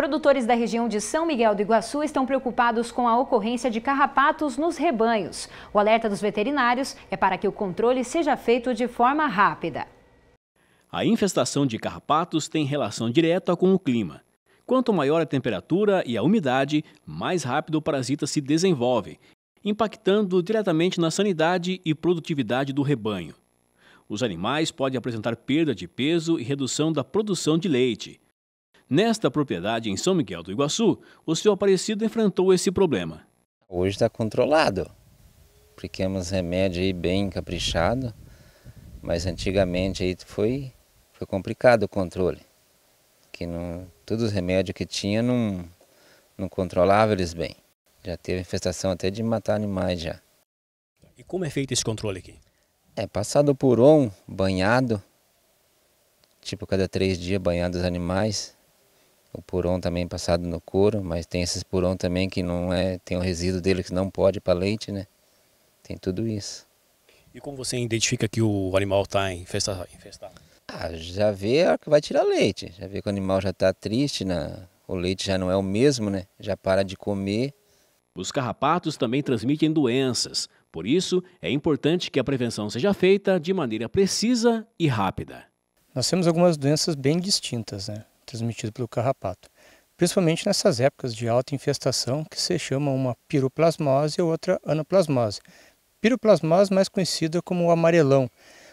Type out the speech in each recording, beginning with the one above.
Produtores da região de São Miguel do Iguaçu estão preocupados com a ocorrência de carrapatos nos rebanhos. O alerta dos veterinários é para que o controle seja feito de forma rápida. A infestação de carrapatos tem relação direta com o clima. Quanto maior a temperatura e a umidade, mais rápido o parasita se desenvolve, impactando diretamente na sanidade e produtividade do rebanho. Os animais podem apresentar perda de peso e redução da produção de leite. Nesta propriedade, em São Miguel do Iguaçu, o seu Aparecido enfrentou esse problema. Hoje está controlado. Apliquemos remédio aí bem caprichado, mas antigamente aí foi, foi complicado o controle. Que não, todos os remédios que tinha não, não controlava eles bem. Já teve infestação até de matar animais já. E como é feito esse controle aqui? É passado por um banhado, tipo cada três dias banhado os animais, o purão também passado no couro, mas tem esses purão também que não é, tem o resíduo dele que não pode para leite, né? Tem tudo isso. E como você identifica que o animal está infestado? Ah, já vê a hora que vai tirar leite, já vê que o animal já está triste, né? o leite já não é o mesmo, né? Já para de comer. Os carrapatos também transmitem doenças, por isso é importante que a prevenção seja feita de maneira precisa e rápida. Nós temos algumas doenças bem distintas, né? transmitido pelo carrapato, principalmente nessas épocas de alta infestação que se chama uma piroplasmose ou outra anaplasmose. Piroplasmose mais conhecida como o amarelão.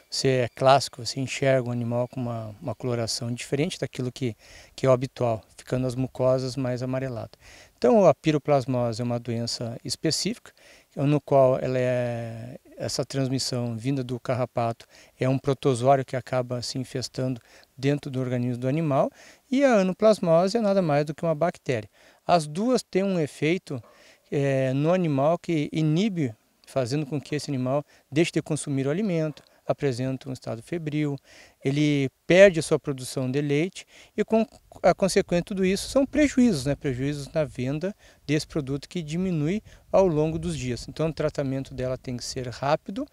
Você é clássico, você enxerga o um animal com uma, uma coloração diferente daquilo que, que é habitual, ficando as mucosas mais amareladas. Então a piroplasmose é uma doença específica no qual ela é, essa transmissão vinda do carrapato é um protozoário que acaba se infestando dentro do organismo do animal e a anoplasmose é nada mais do que uma bactéria. As duas têm um efeito é, no animal que inibe, fazendo com que esse animal deixe de consumir o alimento, apresenta um estado febril, ele perde a sua produção de leite e com a consequência de tudo isso são prejuízos, né? prejuízos na venda desse produto que diminui ao longo dos dias. Então o tratamento dela tem que ser rápido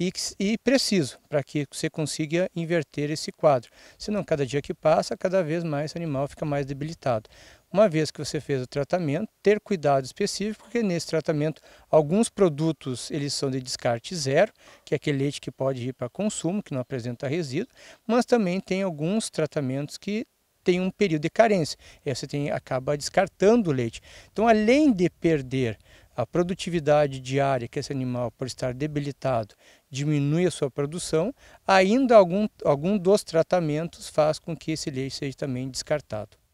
e, e preciso para que você consiga inverter esse quadro. Senão cada dia que passa, cada vez mais o animal fica mais debilitado uma vez que você fez o tratamento, ter cuidado específico, porque nesse tratamento alguns produtos eles são de descarte zero, que é aquele leite que pode ir para consumo, que não apresenta resíduo, mas também tem alguns tratamentos que tem um período de carência, e você tem, acaba descartando o leite. Então, além de perder a produtividade diária que esse animal, por estar debilitado, diminui a sua produção, ainda algum, algum dos tratamentos faz com que esse leite seja também descartado.